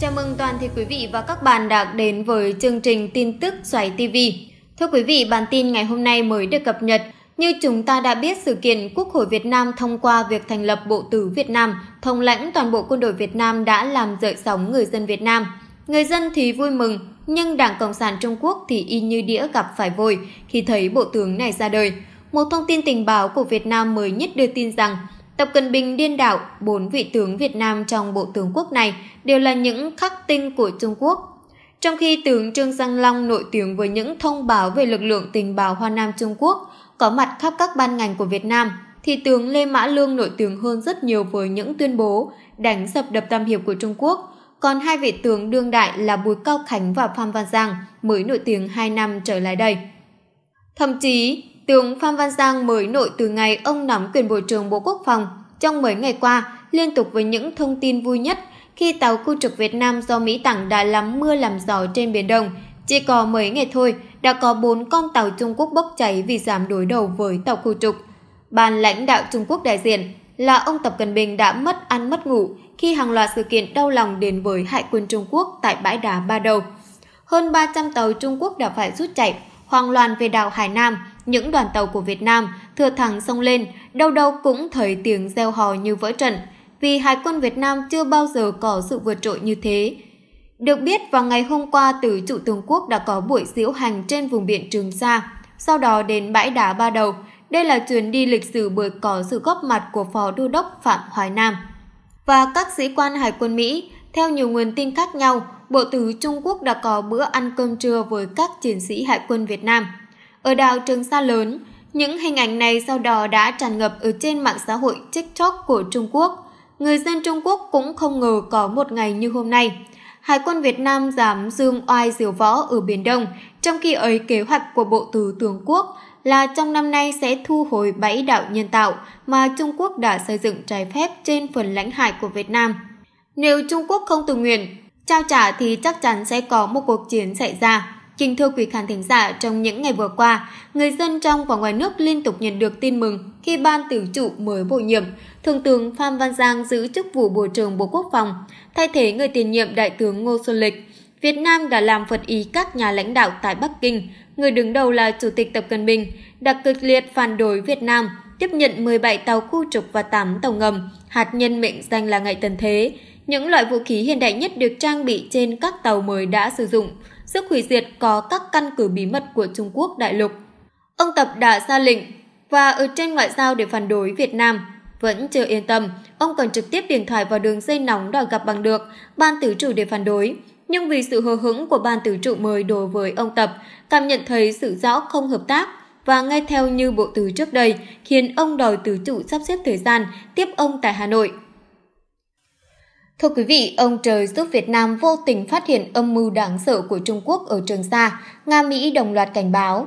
Chào mừng toàn thể quý vị và các bạn đã đến với chương trình tin tức xoài TV. Thưa quý vị, bản tin ngày hôm nay mới được cập nhật. Như chúng ta đã biết, sự kiện Quốc hội Việt Nam thông qua việc thành lập Bộ Tứ Việt Nam, thống lãnh toàn bộ quân đội Việt Nam đã làm dậy sóng người dân Việt Nam. Người dân thì vui mừng, nhưng Đảng Cộng sản Trung Quốc thì y như đĩa gặp phải vôi khi thấy bộ tướng này ra đời một thông tin tình báo của Việt Nam mới nhất đưa tin rằng Tập Cận Bình điên đảo, bốn vị tướng Việt Nam trong bộ tướng quốc này đều là những khắc tinh của Trung Quốc. Trong khi tướng Trương Giang Long nổi tiếng với những thông báo về lực lượng tình báo Hoa Nam Trung Quốc có mặt khắp các ban ngành của Việt Nam, thì tướng Lê Mã Lương nổi tiếng hơn rất nhiều với những tuyên bố đánh sập đập tam hiệp của Trung Quốc. Còn hai vị tướng đương đại là Bùi Cao Khánh và Phan Văn Giang mới nổi tiếng hai năm trở lại đây. Thậm chí, tướng Phan Văn Giang mới nội từ ngày ông nắm quyền Bộ trưởng Bộ Quốc phòng trong mấy ngày qua, liên tục với những thông tin vui nhất khi tàu khu trục Việt Nam do Mỹ tặng đã lắm mưa làm gió trên Biển Đông. Chỉ có mấy ngày thôi, đã có 4 con tàu Trung Quốc bốc cháy vì giảm đối đầu với tàu khu trục. Ban lãnh đạo Trung Quốc đại diện là ông Tập Cận Bình đã mất ăn mất ngủ khi hàng loạt sự kiện đau lòng đến với hải quân Trung Quốc tại bãi đá Ba Đầu. Hơn 300 tàu Trung Quốc đã phải rút chạy, hoang loạn về đảo Hải Nam, những đoàn tàu của Việt Nam thừa thẳng sông lên, đâu đâu cũng thấy tiếng reo hò như vỡ trận, vì Hải quân Việt Nam chưa bao giờ có sự vượt trội như thế. Được biết, vào ngày hôm qua, từ trụ Tường Quốc đã có buổi diễu hành trên vùng biển Trường Sa, sau đó đến bãi đá Ba Đầu. Đây là chuyến đi lịch sử bởi có sự góp mặt của Phó Đô đốc Phạm Hoài Nam và các sĩ quan Hải quân Mỹ. Theo nhiều nguồn tin khác nhau, Bộ tử Trung Quốc đã có bữa ăn cơm trưa với các chiến sĩ Hải quân Việt Nam. Ở đảo Trường Sa lớn, những hình ảnh này sau đó đã tràn ngập ở trên mạng xã hội TikTok của Trung Quốc. Người dân Trung Quốc cũng không ngờ có một ngày như hôm nay. Hải quân Việt Nam dám dương oai diều võ ở Biển Đông, trong khi ấy kế hoạch của Bộ tử Tường Quốc là trong năm nay sẽ thu hồi 7 đảo nhân tạo mà Trung Quốc đã xây dựng trái phép trên phần lãnh hải của Việt Nam. Nếu Trung Quốc không tự nguyện, trao trả thì chắc chắn sẽ có một cuộc chiến xảy ra. Kính thưa quý khán thính giả, trong những ngày vừa qua, người dân trong và ngoài nước liên tục nhận được tin mừng khi ban tiểu trụ mới bổ nhiệm, Thượng tướng Phan Văn Giang giữ chức vụ Bộ trưởng Bộ Quốc phòng, thay thế người tiền nhiệm Đại tướng Ngô Xuân Lịch. Việt Nam đã làm phật ý các nhà lãnh đạo tại Bắc Kinh, người đứng đầu là Chủ tịch Tập Cận Bình, đặc cực liệt phản đối Việt Nam tiếp nhận 17 tàu khu trục và 8 tàu ngầm, hạt nhân mệnh danh là Ngày Tần Thế, những loại vũ khí hiện đại nhất được trang bị trên các tàu mới đã sử dụng, sức hủy diệt có các căn cứ bí mật của Trung Quốc đại lục. Ông Tập đã ra lệnh và ở trên ngoại giao để phản đối Việt Nam. Vẫn chưa yên tâm, ông còn trực tiếp điện thoại vào đường dây nóng đòi gặp bằng được ban tứ trụ để phản đối. Nhưng vì sự hờ hững của ban tứ trụ mới đối với ông Tập, cảm nhận thấy sự rõ không hợp tác và nghe theo như bộ tứ trước đây, khiến ông đòi tứ trụ sắp xếp thời gian tiếp ông tại Hà Nội. Thưa quý vị, ông trời giúp Việt Nam vô tình phát hiện âm mưu đáng sợ của Trung Quốc ở Trường Sa, Nga-Mỹ đồng loạt cảnh báo.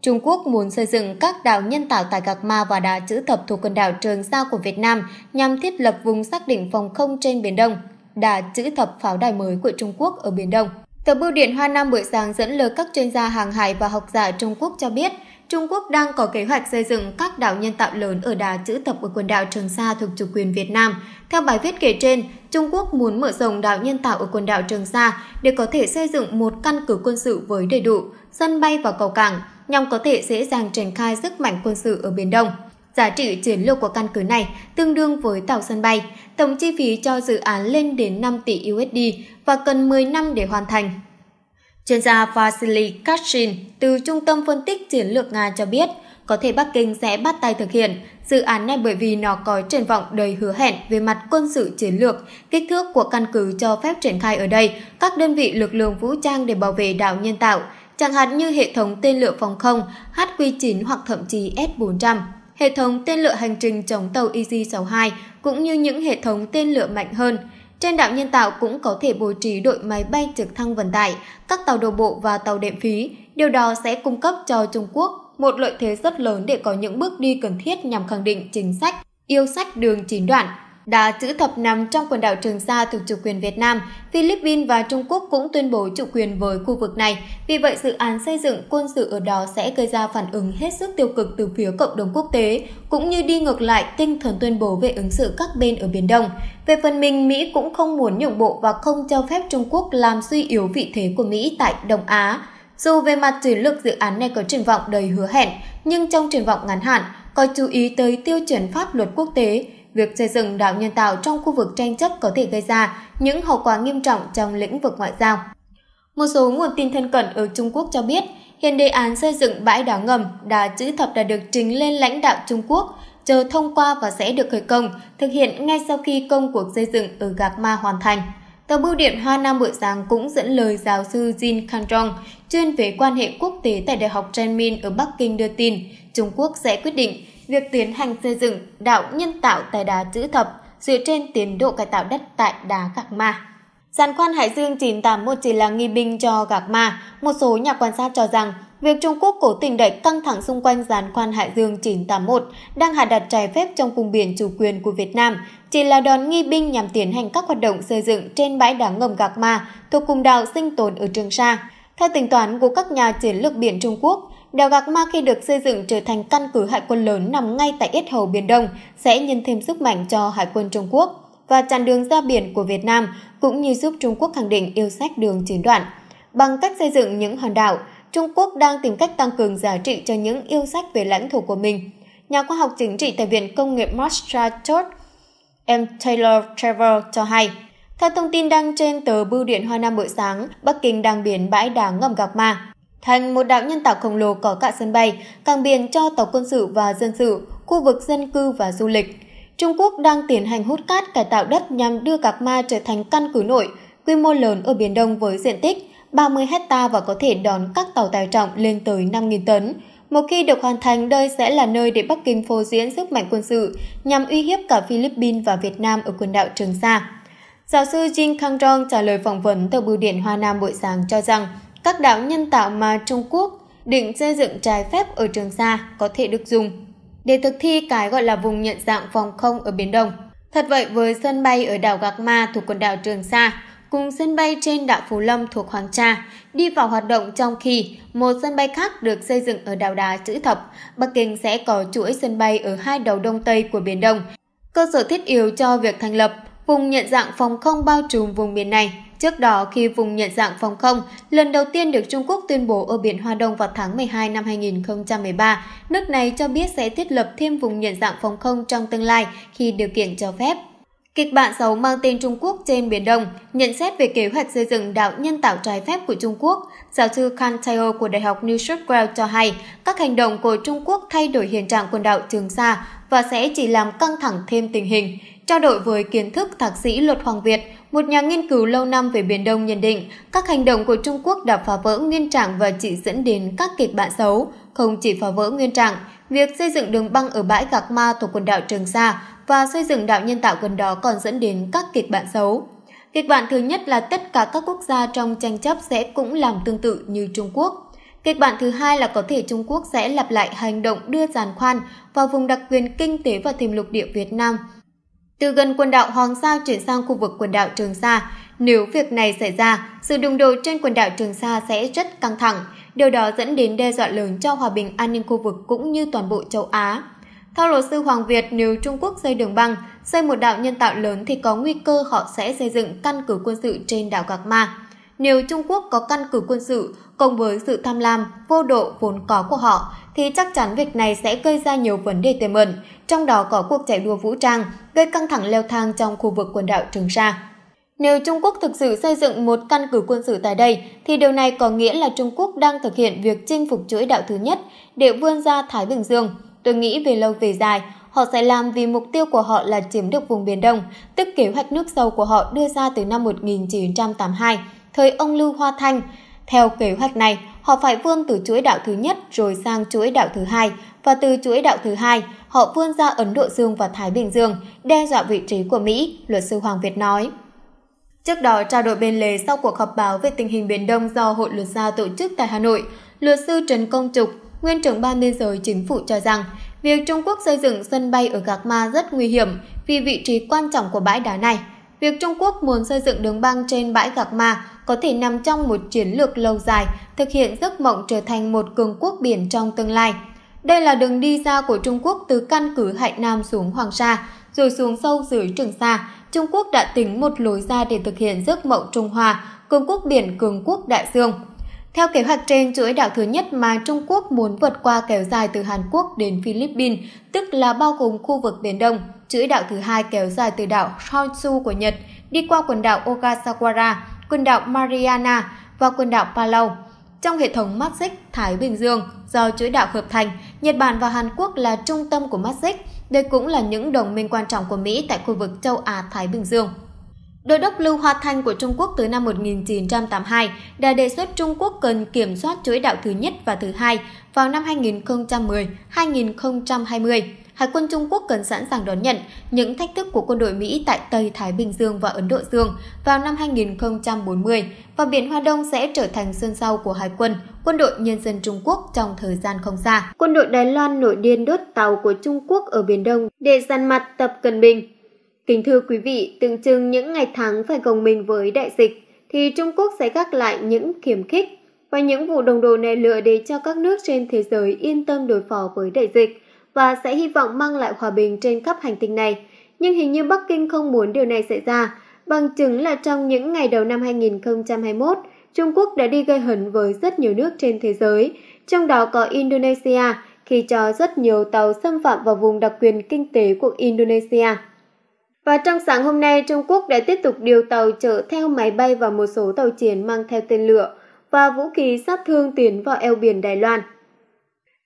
Trung Quốc muốn xây dựng các đảo nhân tạo tại Gạc Ma và đá chữ thập thuộc quần đảo Trường Sa của Việt Nam nhằm thiết lập vùng xác định phòng không trên Biển Đông, Đá chữ thập pháo đài mới của Trung Quốc ở Biển Đông. Tờ Bưu điện Hoa Nam buổi sáng dẫn lời các chuyên gia hàng hải và học giả Trung Quốc cho biết, Trung Quốc đang có kế hoạch xây dựng các đảo nhân tạo lớn ở Đá chữ thập ở quần đảo Trường Sa thuộc chủ quyền Việt Nam. Theo bài viết kể trên, Trung Quốc muốn mở rộng đảo nhân tạo ở quần đảo Trường Sa để có thể xây dựng một căn cứ quân sự với đầy đủ sân bay và cầu cảng, nhằm có thể dễ dàng triển khai sức mạnh quân sự ở Biển Đông. Giá trị chiến lược của căn cứ này tương đương với tàu sân bay, tổng chi phí cho dự án lên đến 5 tỷ USD và cần 10 năm để hoàn thành. Chuyên gia Vasily Kashin từ Trung tâm Phân tích Chiến lược Nga cho biết, có thể Bắc Kinh sẽ bắt tay thực hiện Dự án này bởi vì nó có triển vọng đầy hứa hẹn về mặt quân sự chiến lược, kích thước của căn cứ cho phép triển khai ở đây các đơn vị lực lượng vũ trang để bảo vệ đảo nhân tạo, chẳng hạn như hệ thống tên lửa phòng không HQ-9 hoặc thậm chí S-400. Hệ thống tên lửa hành trình chống tàu EZ-62 cũng như những hệ thống tên lửa mạnh hơn. Trên đảo nhân tạo cũng có thể bố trí đội máy bay trực thăng vận tải, các tàu đổ bộ và tàu đệm phí. Điều đó sẽ cung cấp cho Trung Quốc một lợi thế rất lớn để có những bước đi cần thiết nhằm khẳng định chính sách yêu sách đường chín đoạn. Đá chữ thập nằm trong quần đảo Trường Sa thuộc chủ quyền Việt Nam, Philippines và Trung Quốc cũng tuyên bố chủ quyền với khu vực này. Vì vậy, dự án xây dựng quân sự ở đó sẽ gây ra phản ứng hết sức tiêu cực từ phía cộng đồng quốc tế, cũng như đi ngược lại tinh thần tuyên bố về ứng xử các bên ở Biển Đông. Về phần mình, Mỹ cũng không muốn nhượng bộ và không cho phép Trung Quốc làm suy yếu vị thế của Mỹ tại Đông Á. Dù về mặt thủy lực dự án này có triển vọng đầy hứa hẹn, nhưng trong triển vọng ngắn hạn, có chú ý tới tiêu chuẩn pháp luật quốc tế, việc xây dựng đảo nhân tạo trong khu vực tranh chấp có thể gây ra những hậu quả nghiêm trọng trong lĩnh vực ngoại giao. Một số nguồn tin thân cận ở Trung Quốc cho biết, hiện đề án xây dựng bãi đảo ngầm đã chữ thập đã được trình lên lãnh đạo Trung Quốc, chờ thông qua và sẽ được khởi công, thực hiện ngay sau khi công cuộc xây dựng ở Gạc Ma hoàn thành. Tờ bưu điện Hoa Nam buổi sáng cũng dẫn lời giáo sư Jin Kang Jong, chuyên về quan hệ quốc tế tại Đại học Renmin ở Bắc Kinh đưa tin, Trung Quốc sẽ quyết định việc tiến hành xây dựng đạo nhân tạo tại đá chữ thập dựa trên tiến độ cải tạo đất tại đá Gạc Ma. Giàn khoan Hải Dương 981 chỉ là nghi binh cho Gạc Ma. Một số nhà quan sát cho rằng việc Trung Quốc cố tình đẩy căng thẳng xung quanh giàn khoan Hải Dương 981 đang hạ đặt trái phép trong vùng biển chủ quyền của Việt Nam chỉ là đòn nghi binh nhằm tiến hành các hoạt động xây dựng trên bãi đá ngầm Gạc Ma thuộc cùng đảo sinh tồn ở Trường Sa. Theo tính toán của các nhà chiến lược biển Trung Quốc, đèo Gạc Ma khi được xây dựng trở thành căn cứ hải quân lớn nằm ngay tại yết hầu Biển Đông sẽ nhân thêm sức mạnh cho hải quân Trung Quốc và chặn đường ra biển của Việt Nam cũng như giúp Trung Quốc khẳng định yêu sách đường chiến đoạn. Bằng cách xây dựng những hòn đảo, Trung Quốc đang tìm cách tăng cường giá trị cho những yêu sách về lãnh thổ của mình. Nhà khoa học chính trị tại Viện Công nghiệp Massachusetts M. Taylor Trevor cho hay, theo thông tin đăng trên tờ Bưu điện Hoa Nam buổi sáng, Bắc Kinh đang biến bãi đá ngầm Gạc Ma thành một đảo nhân tạo khổng lồ có cả sân bay, cảng biển cho tàu quân sự và dân sự, khu vực dân cư và du lịch. Trung Quốc đang tiến hành hút cát cải tạo đất nhằm đưa Gạc Ma trở thành căn cứ nội quy mô lớn ở Biển Đông với diện tích 30 hecta và có thể đón các tàu tài trọng lên tới 5.000 tấn. Một khi được hoàn thành, đây sẽ là nơi để Bắc Kinh phô diễn sức mạnh quân sự nhằm uy hiếp cả Philippines và Việt Nam ở quần đảo Trường Sa. Giáo sư Jin Kang Rong trả lời phỏng vấn tờ Bưu điện Hoa Nam buổi sáng cho rằng các đảo nhân tạo mà Trung Quốc định xây dựng trái phép ở Trường Sa có thể được dùng để thực thi cái gọi là vùng nhận dạng phòng không ở Biển Đông. Thật vậy với sân bay ở đảo Gạc Ma thuộc quần đảo Trường Sa, cùng sân bay trên đảo Phú Lâm thuộc Hoàng Sa, đi vào hoạt động trong khi một sân bay khác được xây dựng ở đảo Đá Chữ Thập, Bắc Kinh sẽ có chuỗi sân bay ở hai đầu Đông Tây của Biển Đông, cơ sở thiết yếu cho việc thành lập vùng nhận dạng phòng không bao trùm vùng biển này. Trước đó, khi vùng nhận dạng phòng không lần đầu tiên được Trung Quốc tuyên bố ở biển Hoa Đông vào tháng 12 năm 2013, nước này cho biết sẽ thiết lập thêm vùng nhận dạng phòng không trong tương lai khi điều kiện cho phép. Kịch bản xấu mang tên Trung Quốc trên Biển Đông, nhận xét về kế hoạch xây dựng đảo nhân tạo trái phép của Trung Quốc, giáo sư Khan Tayo của Đại học New South Wales cho hay các hành động của Trung Quốc thay đổi hiện trạng quần đảo Trường Sa và sẽ chỉ làm căng thẳng thêm tình hình. Trao đổi với kiến thức thạc sĩ luật Hoàng Việt, một nhà nghiên cứu lâu năm về Biển Đông nhận định các hành động của Trung Quốc đã phá vỡ nguyên trạng và chỉ dẫn đến các kịch bản xấu. Không chỉ phá vỡ nguyên trạng, việc xây dựng đường băng ở bãi Gạc Ma thuộc quần đảo Trường Sa và xây dựng đảo nhân tạo gần đó còn dẫn đến các kịch bản xấu. Kịch bản thứ nhất là tất cả các quốc gia trong tranh chấp sẽ cũng làm tương tự như Trung Quốc. Kịch bản thứ hai là có thể Trung Quốc sẽ lặp lại hành động đưa giàn khoan vào vùng đặc quyền kinh tế và thềm lục địa Việt Nam – từ gần quần đảo Hoàng Sa chuyển sang khu vực quần đảo Trường Sa, nếu việc này xảy ra, sự đụng độ trên quần đảo Trường Sa sẽ rất căng thẳng, điều đó dẫn đến đe dọa lớn cho hòa bình an ninh khu vực cũng như toàn bộ châu Á. Theo luật sư Hoàng Việt, nếu Trung Quốc xây đường băng, xây một đảo nhân tạo lớn thì có nguy cơ họ sẽ xây dựng căn cứ quân sự trên đảo Gạc Ma. Nếu Trung Quốc có căn cứ quân sự, Cộng với sự tham lam, vô độ vốn có của họ, thì chắc chắn việc này sẽ gây ra nhiều vấn đề tiềm ẩn, trong đó có cuộc chạy đua vũ trang, gây căng thẳng leo thang trong khu vực quần đảo Trường Sa. Nếu Trung Quốc thực sự xây dựng một căn cứ quân sự tại đây, thì điều này có nghĩa là Trung Quốc đang thực hiện việc chinh phục chuỗi đảo thứ nhất để vươn ra Thái Bình Dương. Tôi nghĩ về lâu về dài, họ sẽ làm vì mục tiêu của họ là chiếm được vùng Biển Đông, tức kế hoạch nước sâu của họ đưa ra từ năm 1982, thời ông Lưu Hoa Thanh, theo kế hoạch này, họ phải vươn từ chuỗi đảo thứ nhất rồi sang chuỗi đảo thứ hai và từ chuỗi đảo thứ hai, họ vươn ra Ấn Độ Dương và Thái Bình Dương, đe dọa vị trí của Mỹ, luật sư Hoàng Việt nói. Trước đó trao đổi bên lề sau cuộc họp báo về tình hình Biển Đông do Hội luật gia tổ chức tại Hà Nội, luật sư Trần Công Trục, nguyên trưởng ban biên giới chính phủ cho rằng việc Trung Quốc xây dựng sân bay ở Gạc Ma rất nguy hiểm vì vị trí quan trọng của bãi đá này. Việc Trung Quốc muốn xây dựng đường băng trên bãi Gạc Ma có thể nằm trong một chiến lược lâu dài, thực hiện giấc mộng trở thành một cường quốc biển trong tương lai. Đây là đường đi ra của Trung Quốc từ căn cứ Hải Nam xuống Hoàng Sa, rồi xuống sâu dưới Trường Sa. Trung Quốc đã tính một lối ra để thực hiện giấc mộng Trung Hoa, cường quốc biển, cường quốc đại dương. Theo kế hoạch trên, chuỗi đảo thứ nhất mà Trung Quốc muốn vượt qua kéo dài từ Hàn Quốc đến Philippines, tức là bao gồm khu vực Biển Đông. Chuỗi đảo thứ hai kéo dài từ đảo Honshu của Nhật, đi qua quần đảo Ogasawara, quần đảo Mariana và quần đảo Palau. Trong hệ thống mắt Thái Bình Dương do chuỗi đảo hợp thành, Nhật Bản và Hàn Quốc là trung tâm của mắt Đây cũng là những đồng minh quan trọng của Mỹ tại khu vực châu Á-Thái Bình Dương. Đô đốc Lưu Hoa Thanh của Trung Quốc từ năm 1982 đã đề xuất Trung Quốc cần kiểm soát chuỗi đạo thứ nhất và thứ hai vào năm 2010-2020. Hải quân Trung Quốc cần sẵn sàng đón nhận những thách thức của quân đội Mỹ tại Tây Thái Bình Dương và Ấn Độ Dương vào năm 2040 và Biển Hoa Đông sẽ trở thành sơn sau của Hải quân, quân đội nhân dân Trung Quốc trong thời gian không xa. Quân đội Đài Loan nổi điên đốt tàu của Trung Quốc ở Biển Đông để dàn mặt Tập Cận Bình. Kính thưa quý vị, tưởng chừng những ngày tháng phải gồng mình với đại dịch, thì Trung Quốc sẽ gác lại những khiểm khích và những vụ đồng đồ này lựa để cho các nước trên thế giới yên tâm đối phó với đại dịch và sẽ hy vọng mang lại hòa bình trên khắp hành tinh này. Nhưng hình như Bắc Kinh không muốn điều này xảy ra, bằng chứng là trong những ngày đầu năm 2021, Trung Quốc đã đi gây hấn với rất nhiều nước trên thế giới, trong đó có Indonesia khi cho rất nhiều tàu xâm phạm vào vùng đặc quyền kinh tế của Indonesia. Và trong sáng hôm nay, Trung Quốc đã tiếp tục điều tàu chở theo máy bay và một số tàu chiến mang theo tên lửa và vũ khí sát thương tiến vào eo biển Đài Loan.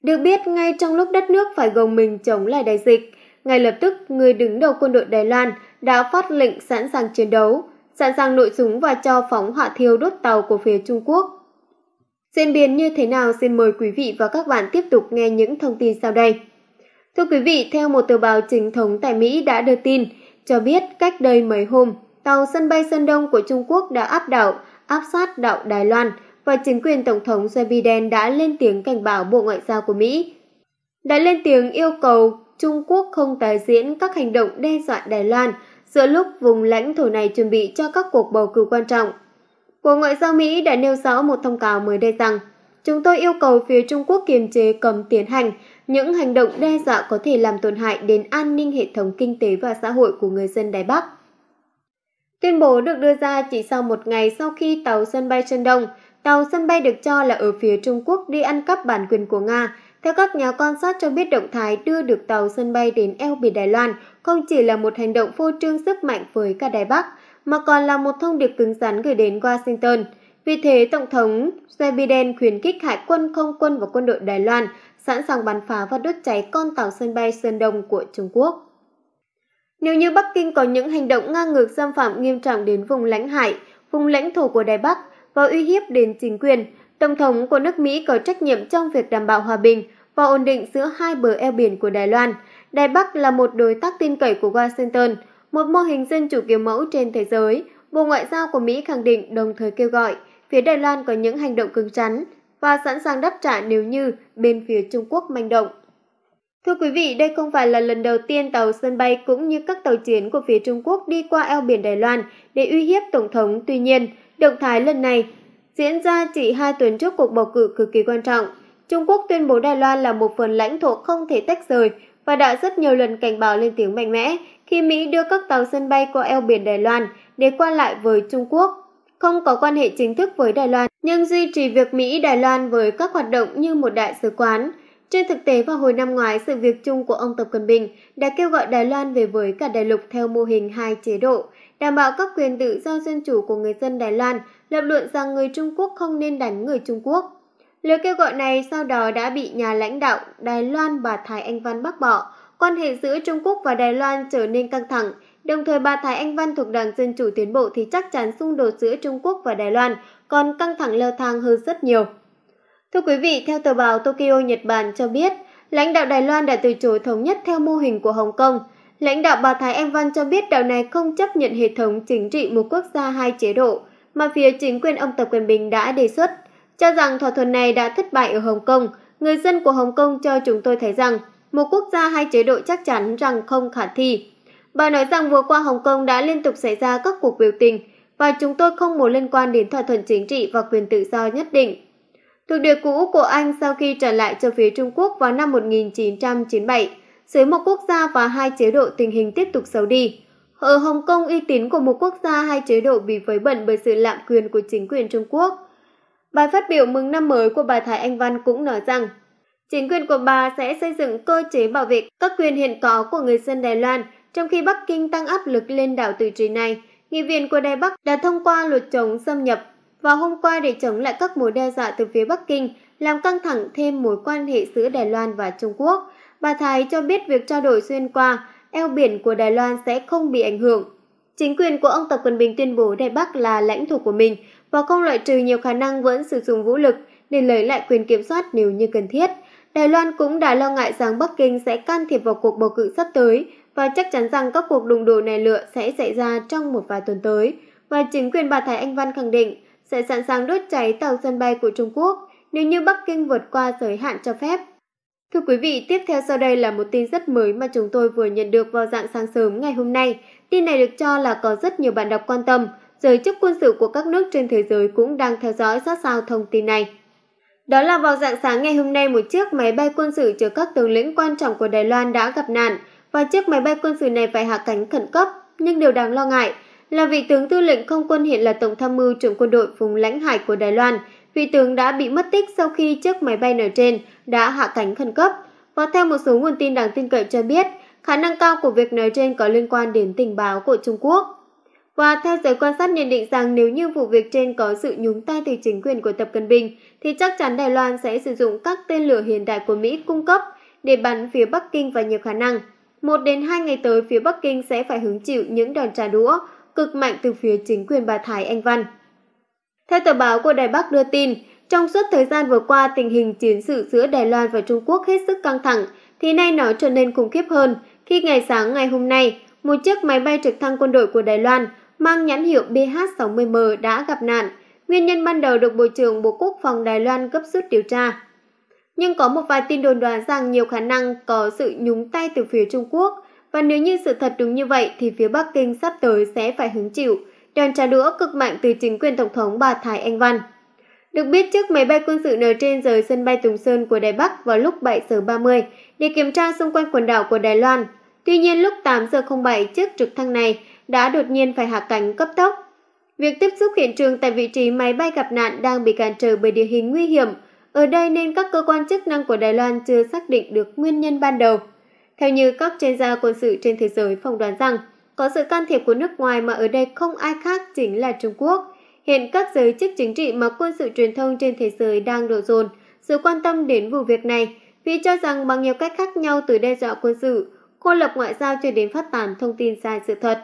Được biết, ngay trong lúc đất nước phải gồng mình chống lại đại dịch, ngay lập tức người đứng đầu quân đội Đài Loan đã phát lệnh sẵn sàng chiến đấu, sẵn sàng nội súng và cho phóng hỏa thiêu đốt tàu của phía Trung Quốc. Diễn biến như thế nào xin mời quý vị và các bạn tiếp tục nghe những thông tin sau đây. Thưa quý vị, theo một tờ báo chính thống tại Mỹ đã đưa tin, cho biết cách đây mấy hôm, tàu sân bay Sơn Đông của Trung Quốc đã áp đảo, áp sát đảo Đài Loan, và chính quyền Tổng thống Joe Biden đã lên tiếng cảnh báo Bộ Ngoại giao của Mỹ. Đã lên tiếng yêu cầu Trung Quốc không tái diễn các hành động đe dọa Đài Loan giữa lúc vùng lãnh thổ này chuẩn bị cho các cuộc bầu cử quan trọng. Bộ Ngoại giao Mỹ đã nêu rõ một thông cáo mới đây rằng Chúng tôi yêu cầu phía Trung Quốc kiềm chế cấm tiến hành những hành động đe dọa có thể làm tổn hại đến an ninh hệ thống kinh tế và xã hội của người dân Đài Bắc. Tuyên bố được đưa ra chỉ sau một ngày sau khi tàu sân bay Trân Đông – tàu sân bay được cho là ở phía Trung Quốc đi ăn cắp bản quyền của Nga. Theo các nhà quan sát cho biết động thái đưa được tàu sân bay đến eo biển Đài Loan không chỉ là một hành động phô trương sức mạnh với cả Đài Bắc, mà còn là một thông điệp cứng rắn gửi đến Washington. Vì thế, Tổng thống Joe Biden khuyến khích hải quân, không quân và quân đội Đài Loan sẵn sàng bắn phá và đốt cháy con tàu sân bay Sơn Đông của Trung Quốc. Nếu như Bắc Kinh có những hành động ngang ngược xâm phạm nghiêm trọng đến vùng lãnh hải, vùng lãnh thổ của Đài Bắc, và uy hiếp đến chính quyền. Tổng thống của nước Mỹ có trách nhiệm trong việc đảm bảo hòa bình và ổn định giữa hai bờ eo biển của Đài Loan. Đài Bắc là một đối tác tin cậy của Washington, một mô hình dân chủ kiểu mẫu trên thế giới. Bộ Ngoại giao của Mỹ khẳng định đồng thời kêu gọi phía Đài Loan có những hành động cứng rắn và sẵn sàng đáp trả nếu như bên phía Trung Quốc manh động. Thưa quý vị, đây không phải là lần đầu tiên tàu sân bay cũng như các tàu chiến của phía Trung Quốc đi qua eo biển Đài Loan để uy hiếp Tổng thống. Tuy nhiên, Động thái lần này diễn ra chỉ hai tuần trước cuộc bầu cử cực kỳ quan trọng. Trung Quốc tuyên bố Đài Loan là một phần lãnh thổ không thể tách rời và đã rất nhiều lần cảnh báo lên tiếng mạnh mẽ khi Mỹ đưa các tàu sân bay qua eo biển Đài Loan để qua lại với Trung Quốc. Không có quan hệ chính thức với Đài Loan, nhưng duy trì việc Mỹ Đài Loan với các hoạt động như một đại sứ quán. Trên thực tế vào hồi năm ngoái, sự việc chung của ông Tập Cận Bình đã kêu gọi Đài Loan về với cả đại lục theo mô hình hai chế độ – đảm bảo các quyền tự do dân chủ của người dân Đài Loan, lập luận rằng người Trung Quốc không nên đánh người Trung Quốc. Lời kêu gọi này sau đó đã bị nhà lãnh đạo Đài Loan bà Thái Anh Văn bác bỏ. Quan hệ giữa Trung Quốc và Đài Loan trở nên căng thẳng, đồng thời bà Thái Anh Văn thuộc Đảng Dân Chủ Tiến Bộ thì chắc chắn xung đột giữa Trung Quốc và Đài Loan còn căng thẳng leo thang hơn rất nhiều. Thưa quý vị, theo tờ báo Tokyo Nhật Bản cho biết, lãnh đạo Đài Loan đã từ chối thống nhất theo mô hình của Hồng Kông – Lãnh đạo bà Thái em Văn cho biết đảng này không chấp nhận hệ thống chính trị một quốc gia hai chế độ mà phía chính quyền ông Tập Quyền Bình đã đề xuất, cho rằng thỏa thuận này đã thất bại ở Hồng Kông. Người dân của Hồng Kông cho chúng tôi thấy rằng một quốc gia hai chế độ chắc chắn rằng không khả thi. Bà nói rằng vừa qua Hồng Kông đã liên tục xảy ra các cuộc biểu tình và chúng tôi không muốn liên quan đến thỏa thuận chính trị và quyền tự do nhất định. Thuộc địa cũ của Anh sau khi trở lại cho phía Trung Quốc vào năm 1997, dưới một quốc gia và hai chế độ tình hình tiếp tục xấu đi. Ở Hồng Kông, uy tín của một quốc gia hai chế độ bị vấy bẩn bởi sự lạm quyền của chính quyền Trung Quốc. Bài phát biểu mừng năm mới của bà Thái Anh Văn cũng nói rằng, chính quyền của bà sẽ xây dựng cơ chế bảo vệ các quyền hiện có của người dân Đài Loan, trong khi Bắc Kinh tăng áp lực lên đảo tự trị này. Nghị viện của Đài Bắc đã thông qua luật chống xâm nhập vào hôm qua để chống lại các mối đe dọa từ phía Bắc Kinh, làm căng thẳng thêm mối quan hệ giữa Đài Loan và Trung Quốc. Bà Thái cho biết việc trao đổi xuyên qua eo biển của Đài Loan sẽ không bị ảnh hưởng. Chính quyền của ông Tập Cận Bình tuyên bố Đài Bắc là lãnh thổ của mình và không loại trừ nhiều khả năng vẫn sử dụng vũ lực để lấy lại quyền kiểm soát nếu như cần thiết. Đài Loan cũng đã lo ngại rằng Bắc Kinh sẽ can thiệp vào cuộc bầu cử sắp tới và chắc chắn rằng các cuộc đụng độ này lựa sẽ xảy ra trong một vài tuần tới. Và chính quyền bà Thái Anh Văn khẳng định sẽ sẵn sàng đốt cháy tàu sân bay của Trung Quốc nếu như Bắc Kinh vượt qua giới hạn cho phép. Thưa quý vị, tiếp theo sau đây là một tin rất mới mà chúng tôi vừa nhận được vào dạng sáng sớm ngày hôm nay. Tin này được cho là có rất nhiều bạn đọc quan tâm. Giới chức quân sự của các nước trên thế giới cũng đang theo dõi sát sao thông tin này. Đó là vào dạng sáng ngày hôm nay một chiếc máy bay quân sự chở các tướng lĩnh quan trọng của Đài Loan đã gặp nạn và chiếc máy bay quân sự này phải hạ cánh khẩn cấp. Nhưng điều đáng lo ngại là vị tướng tư lệnh không quân hiện là tổng tham mưu trưởng quân đội vùng lãnh hải của Đài Loan – vị tướng đã bị mất tích sau khi chiếc máy bay nở trên đã hạ cánh khẩn cấp. Và theo một số nguồn tin đáng tin cậy cho biết, khả năng cao của việc nói trên có liên quan đến tình báo của Trung Quốc. Và theo giới quan sát nhận định rằng nếu như vụ việc trên có sự nhúng tay từ chính quyền của Tập Cận Bình, thì chắc chắn Đài Loan sẽ sử dụng các tên lửa hiện đại của Mỹ cung cấp để bắn phía Bắc Kinh và nhiều khả năng. Một đến hai ngày tới, phía Bắc Kinh sẽ phải hứng chịu những đòn trả đũa cực mạnh từ phía chính quyền bà Thái Anh Văn. Theo tờ báo của Đài Bắc đưa tin, trong suốt thời gian vừa qua, tình hình chiến sự giữa Đài Loan và Trung Quốc hết sức căng thẳng, thì nay nó trở nên khủng khiếp hơn khi ngày sáng ngày hôm nay, một chiếc máy bay trực thăng quân đội của Đài Loan mang nhãn hiệu BH-60M đã gặp nạn. Nguyên nhân ban đầu được Bộ trưởng Bộ Quốc phòng Đài Loan gấp rút điều tra. Nhưng có một vài tin đồn đoán rằng nhiều khả năng có sự nhúng tay từ phía Trung Quốc và nếu như sự thật đúng như vậy thì phía Bắc Kinh sắp tới sẽ phải hứng chịu – đòn trả đũa cực mạnh từ chính quyền Tổng thống bà Thái Anh Văn. Được biết trước máy bay quân sự nở trên rời sân bay Tùng Sơn của Đài Bắc vào lúc 7 giờ 30 để kiểm tra xung quanh quần đảo của Đài Loan. Tuy nhiên lúc 8 giờ 07 chiếc trực thăng này đã đột nhiên phải hạ cánh cấp tốc. Việc tiếp xúc hiện trường tại vị trí máy bay gặp nạn đang bị cản trở bởi địa hình nguy hiểm. Ở đây nên các cơ quan chức năng của Đài Loan chưa xác định được nguyên nhân ban đầu. Theo như các chuyên gia quân sự trên thế giới phỏng đoán rằng, có sự can thiệp của nước ngoài mà ở đây không ai khác chính là Trung Quốc. Hiện các giới chức chính trị mà quân sự truyền thông trên thế giới đang đổ dồn sự quan tâm đến vụ việc này vì cho rằng bằng nhiều cách khác nhau từ đe dọa quân sự, cô lập ngoại giao cho đến phát tán thông tin sai sự thật.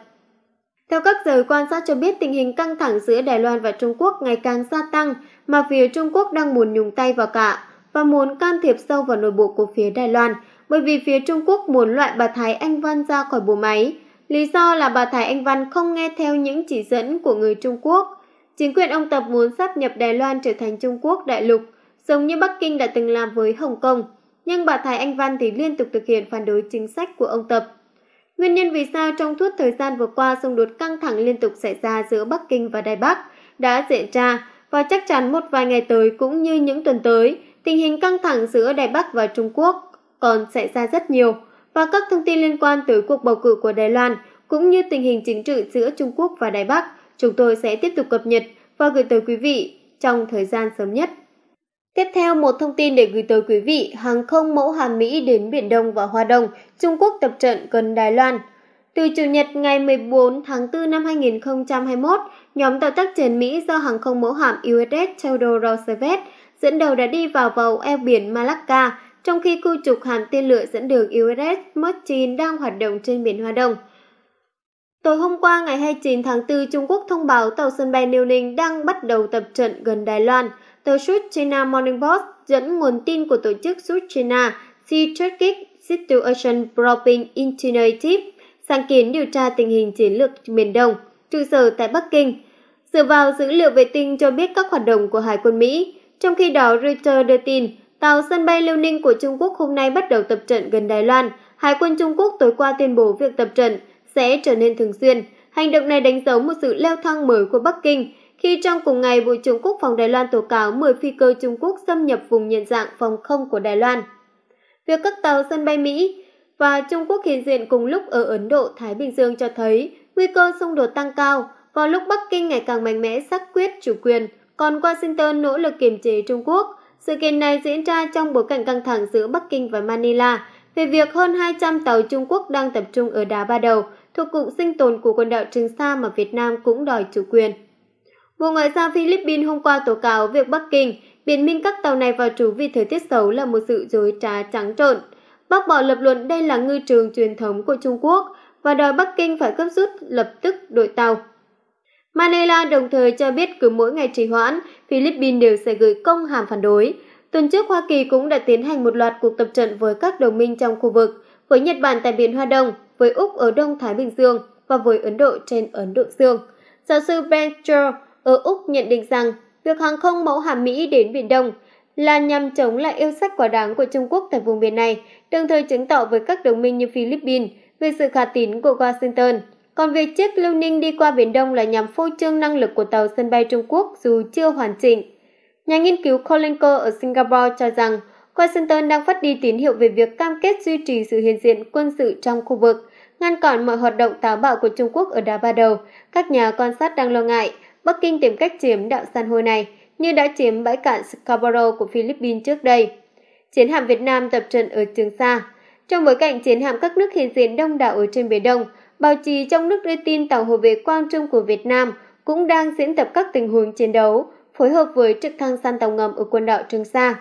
Theo các giới quan sát cho biết tình hình căng thẳng giữa Đài Loan và Trung Quốc ngày càng gia tăng mà phía Trung Quốc đang muốn nhúng tay vào cả và muốn can thiệp sâu vào nội bộ của phía Đài Loan bởi vì phía Trung Quốc muốn loại bà Thái Anh Văn ra khỏi bộ máy lý do là bà Thái Anh Văn không nghe theo những chỉ dẫn của người Trung Quốc. Chính quyền ông Tập muốn sắp nhập Đài Loan trở thành Trung Quốc đại lục, giống như Bắc Kinh đã từng làm với Hồng Kông, nhưng bà Thái Anh Văn thì liên tục thực hiện phản đối chính sách của ông Tập. Nguyên nhân vì sao trong suốt thời gian vừa qua xung đột căng thẳng liên tục xảy ra giữa Bắc Kinh và Đài Bắc đã diễn ra và chắc chắn một vài ngày tới cũng như những tuần tới, tình hình căng thẳng giữa Đài Bắc và Trung Quốc còn xảy ra rất nhiều và các thông tin liên quan tới cuộc bầu cử của Đài Loan cũng như tình hình chính trị giữa Trung Quốc và Đài Bắc, chúng tôi sẽ tiếp tục cập nhật và gửi tới quý vị trong thời gian sớm nhất. Tiếp theo một thông tin để gửi tới quý vị, hàng không mẫu hàm Mỹ đến Biển Đông và Hoa Đông, Trung Quốc tập trận gần Đài Loan. Từ Chủ nhật ngày 14 tháng 4 năm 2021, nhóm tàu tác chiến Mỹ do hàng không mẫu hạm USS Theodore Roosevelt dẫn đầu đã đi vào vào eo biển Malacca, trong khi khu trục hạm tên lửa dẫn đường USS Merchant đang hoạt động trên biển Hoa Đông. Tối hôm qua ngày 29 tháng 4, Trung Quốc thông báo tàu sân bay Liêu Ninh đang bắt đầu tập trận gần Đài Loan. Tờ South China Morning Post dẫn nguồn tin của tổ chức South China Sea Strategic Situation Probing Initiative sáng kiến điều tra tình hình chiến lược miền Đông, trụ sở tại Bắc Kinh. Dựa vào dữ liệu vệ tinh cho biết các hoạt động của Hải quân Mỹ, trong khi đó Reuters đưa tin tàu sân bay Liêu Ninh của Trung Quốc hôm nay bắt đầu tập trận gần Đài Loan. Hải quân Trung Quốc tối qua tuyên bố việc tập trận sẽ trở nên thường xuyên. Hành động này đánh dấu một sự leo thang mới của Bắc Kinh khi trong cùng ngày Bộ trưởng Quốc phòng Đài Loan tố cáo 10 phi cơ Trung Quốc xâm nhập vùng nhận dạng phòng không của Đài Loan. Việc các tàu sân bay Mỹ và Trung Quốc hiện diện cùng lúc ở Ấn Độ, Thái Bình Dương cho thấy nguy cơ xung đột tăng cao vào lúc Bắc Kinh ngày càng mạnh mẽ xác quyết chủ quyền, còn Washington nỗ lực kiềm chế Trung Quốc. Sự kiện này diễn ra trong bối cảnh căng thẳng giữa Bắc Kinh và Manila về việc hơn 200 tàu Trung Quốc đang tập trung ở đá Ba Đầu, thuộc cụm sinh tồn của quần đảo Trường Sa mà Việt Nam cũng đòi chủ quyền. Bộ Ngoại giao Philippines hôm qua tố cáo việc Bắc Kinh biện minh các tàu này vào trú vì thời tiết xấu là một sự dối trá trắng trộn. Bác bỏ lập luận đây là ngư trường truyền thống của Trung Quốc và đòi Bắc Kinh phải cấp rút lập tức đội tàu. Manila đồng thời cho biết cứ mỗi ngày trì hoãn, Philippines đều sẽ gửi công hàm phản đối. Tuần trước, Hoa Kỳ cũng đã tiến hành một loạt cuộc tập trận với các đồng minh trong khu vực, với Nhật Bản tại Biển Hoa Đông, với Úc ở Đông Thái Bình Dương và với Ấn Độ trên Ấn Độ Dương. Giáo sư Ben Joe ở Úc nhận định rằng việc hàng không mẫu hàm Mỹ đến Biển Đông là nhằm chống lại yêu sách quả đáng của Trung Quốc tại vùng biển này, đồng thời chứng tỏ với các đồng minh như Philippines về sự khả tín của Washington – còn việc chiếc Lưu Ninh đi qua Biển Đông là nhằm phô trương năng lực của tàu sân bay Trung Quốc dù chưa hoàn chỉnh. Nhà nghiên cứu Colin Kerr ở Singapore cho rằng Washington đang phát đi tín hiệu về việc cam kết duy trì sự hiện diện quân sự trong khu vực, ngăn cản mọi hoạt động táo bạo của Trung Quốc ở Đá Ba Đầu. Các nhà quan sát đang lo ngại Bắc Kinh tìm cách chiếm đạo san hô này như đã chiếm bãi cạn Scarborough của Philippines trước đây. Chiến hạm Việt Nam tập trận ở Trường Sa Trong bối cảnh chiến hạm các nước hiện diện đông đảo ở trên Biển Đông, Báo chí trong nước đưa tin tàu hộ vệ Quang Trung của Việt Nam cũng đang diễn tập các tình huống chiến đấu, phối hợp với trực thăng săn tàu ngầm ở quần đảo Trường Sa.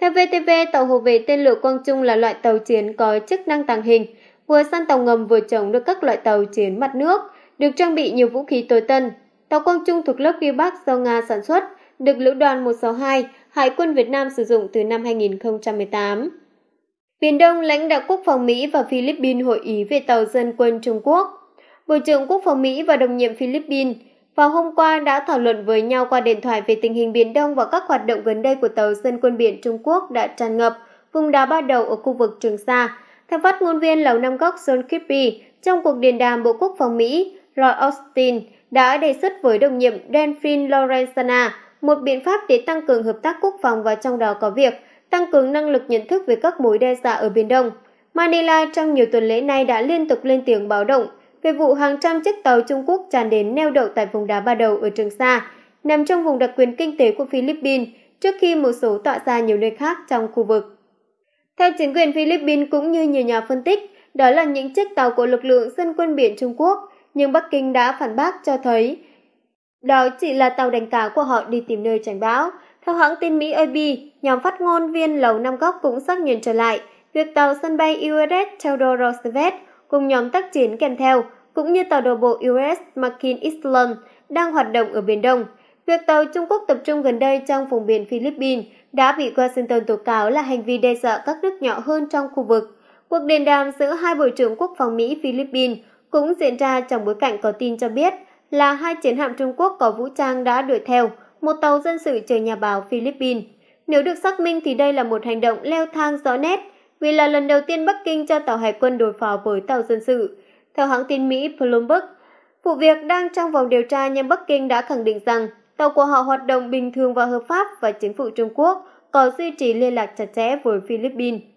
Theo VTV, tàu hộ vệ tên lửa Quang Trung là loại tàu chiến có chức năng tàng hình, vừa săn tàu ngầm vừa chống được các loại tàu chiến mặt nước, được trang bị nhiều vũ khí tối tân. Tàu Quang Trung thuộc lớp Gilbert do Nga sản xuất, được Lữ đoàn 162, Hải quân Việt Nam sử dụng từ năm 2018. Biển Đông lãnh đạo quốc phòng Mỹ và Philippines hội ý về tàu dân quân Trung Quốc. Bộ trưởng Quốc phòng Mỹ và đồng nhiệm Philippines vào hôm qua đã thảo luận với nhau qua điện thoại về tình hình Biển Đông và các hoạt động gần đây của tàu dân quân biển Trung Quốc đã tràn ngập vùng đá ba đầu ở khu vực Trường Sa. Theo phát ngôn viên Lầu Năm Góc John Kirby, trong cuộc điện đàm Bộ Quốc phòng Mỹ, lloyd Austin đã đề xuất với đồng nhiệm Delphine Lorenzana một biện pháp để tăng cường hợp tác quốc phòng và trong đó có việc tăng cường năng lực nhận thức về các mối đe dọa ở Biển Đông. Manila trong nhiều tuần lễ nay đã liên tục lên tiếng báo động về vụ hàng trăm chiếc tàu Trung Quốc tràn đến neo đậu tại vùng đá Ba Đầu ở Trường Sa, nằm trong vùng đặc quyền kinh tế của Philippines, trước khi một số tọa ra nhiều nơi khác trong khu vực. Theo chính quyền Philippines cũng như nhiều nhà phân tích, đó là những chiếc tàu của lực lượng dân quân biển Trung Quốc, nhưng Bắc Kinh đã phản bác cho thấy đó chỉ là tàu đánh cá của họ đi tìm nơi tránh bão. Theo hãng tin Mỹ AP, nhóm phát ngôn viên Lầu Năm Góc cũng xác nhận trở lại việc tàu sân bay USS Theodore Roosevelt cùng nhóm tác chiến kèm theo, cũng như tàu đổ bộ USS McKin Island đang hoạt động ở Biển Đông. Việc tàu Trung Quốc tập trung gần đây trong vùng biển Philippines đã bị Washington tố cáo là hành vi đe dọa các nước nhỏ hơn trong khu vực. Cuộc điện đàm giữa hai Bộ trưởng Quốc phòng Mỹ Philippines cũng diễn ra trong bối cảnh có tin cho biết là hai chiến hạm Trung Quốc có vũ trang đã đuổi theo – một tàu dân sự chờ nhà báo Philippines. Nếu được xác minh thì đây là một hành động leo thang rõ nét, vì là lần đầu tiên Bắc Kinh cho tàu hải quân đối phó với tàu dân sự. Theo hãng tin Mỹ Bloomberg, vụ việc đang trong vòng điều tra nhưng Bắc Kinh đã khẳng định rằng tàu của họ hoạt động bình thường và hợp pháp và chính phủ Trung Quốc có duy trì liên lạc chặt chẽ với Philippines.